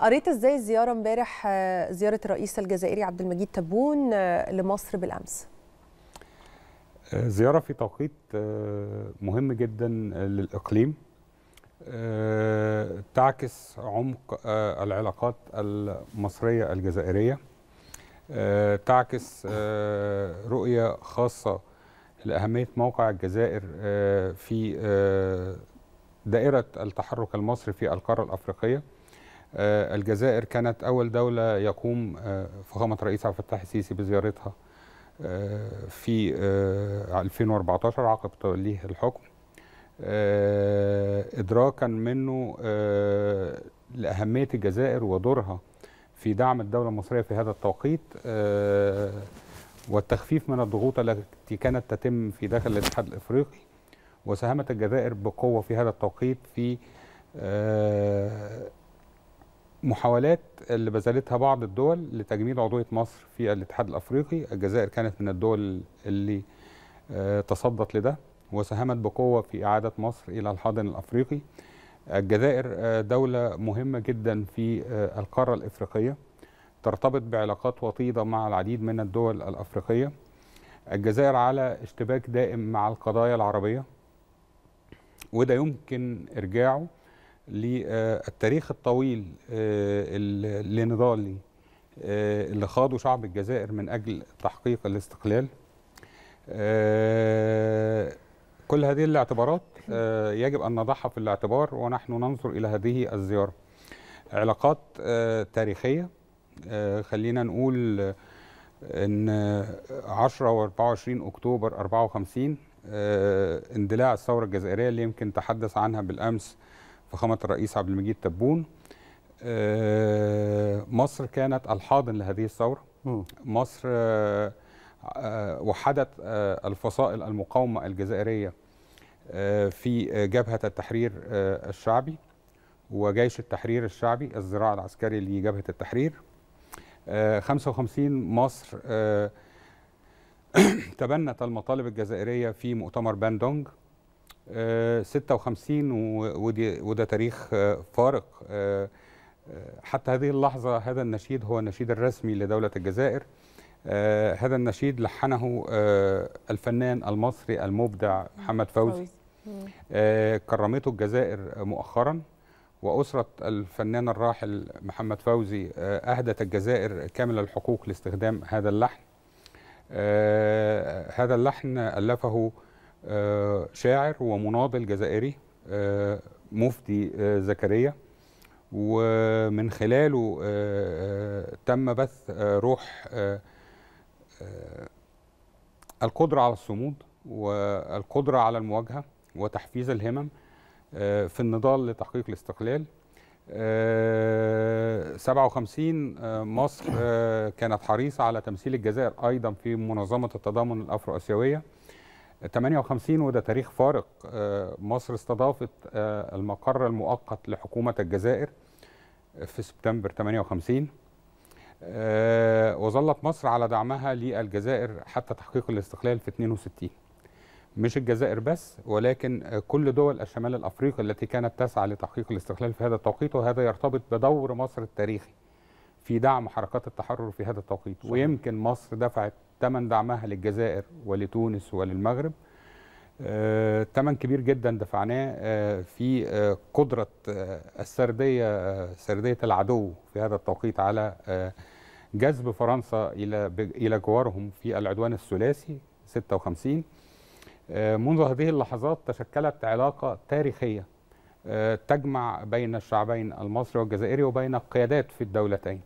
قريت ازاي الزياره امبارح آه، زياره الرئيس الجزائري عبد المجيد تبون آه، لمصر بالامس آه، زياره في توقيت مهم جدا للاقليم تعكس عمق العلاقات المصريه الجزائريه تعكس رؤيه خاصه لاهميه موقع الجزائر في دائره التحرك المصري في القاره الافريقيه آه، الجزائر كانت أول دولة يقوم آه، فخامة رئيس عبد الفتاح السيسي بزيارتها آه، في 2014 عقب توليه الحكم إدراكا منه لأهمية الجزائر ودورها في دعم الدولة المصرية في هذا التوقيت والتخفيف من الضغوط التي كانت تتم في داخل الاتحاد الإفريقي وساهمت الجزائر بقوة في هذا التوقيت في محاولات اللي بذلتها بعض الدول لتجميد عضويه مصر في الاتحاد الافريقي، الجزائر كانت من الدول اللي آه، تصدت لده وساهمت بقوه في اعاده مصر الى الحاضن الافريقي. الجزائر آه، دوله مهمه جدا في آه، القاره الافريقيه ترتبط بعلاقات وطيده مع العديد من الدول الافريقيه. الجزائر على اشتباك دائم مع القضايا العربيه وده يمكن ارجاعه للتاريخ الطويل آه، لنضالي آه، اللي خاضه شعب الجزائر من أجل تحقيق الاستقلال آه، كل هذه الاعتبارات يجب أن نضعها في الاعتبار ونحن ننظر إلى هذه الزيارة علاقات تاريخية خلينا نقول أن 10 و 24 أكتوبر 54 اندلاع الثورة الجزائرية اللي يمكن تحدث عنها بالأمس فخامه الرئيس عبد المجيد تبون آه، مصر كانت الحاضن لهذه الثوره مصر آه، آه، وحدت الفصائل المقاومه الجزائريه في جبهه التحرير الشعبي وجيش التحرير الشعبي الزراع العسكري لجبهه التحرير 55 مصر تبنت المطالب الجزائريه في مؤتمر باندونج 56 ودي وده تاريخ آه، فارق آه، آه، حتى هذه اللحظة هذا النشيد هو النشيد الرسمي لدولة الجزائر هذا النشيد لحنه الفنان المصري المبدع محمد فوزي كرمته الجزائر مؤخرا وأسرة الفنان الراحل محمد فوزي أهدت الجزائر كامل الحقوق لاستخدام هذا اللحن هذا اللحن ألفه آه، شاعر ومناضل جزائري آه، مفتي آه، زكريا ومن خلاله تم بث روح القدرة على الصمود والقدرة على المواجهة وتحفيز الهمم في النضال لتحقيق الاستقلال 57 مصر كانت حريصة على تمثيل الجزائر أيضا في منظمة التضامن الأفرو آسيوية 58 وده تاريخ فارق آه، مصر استضافت آه، المقر المؤقت لحكومة الجزائر آه، في سبتمبر 58 وظلت مصر على دعمها للجزائر حتى تحقيق الاستقلال في 62 مش الجزائر بس ولكن كل دول الشمال الافريقي التي كانت تسعى لتحقيق الاستقلال في هذا التوقيت وهذا يرتبط بدور مصر التاريخي في دعم حركات التحرر في هذا التوقيت صحيح. ويمكن مصر دفعت ثمن دعمها للجزائر ولتونس وللمغرب ثمن آه، كبير جدا دفعناه آه، في آه، قدرة السردية سردية العدو في هذا التوقيت على جذب فرنسا إلى إلى جوارهم في العدوان الثلاثي 56 منذ هذه اللحظات تشكلت علاقة تاريخية تجمع بين الشعبين المصري والجزائري وبين القيادات في الدولتين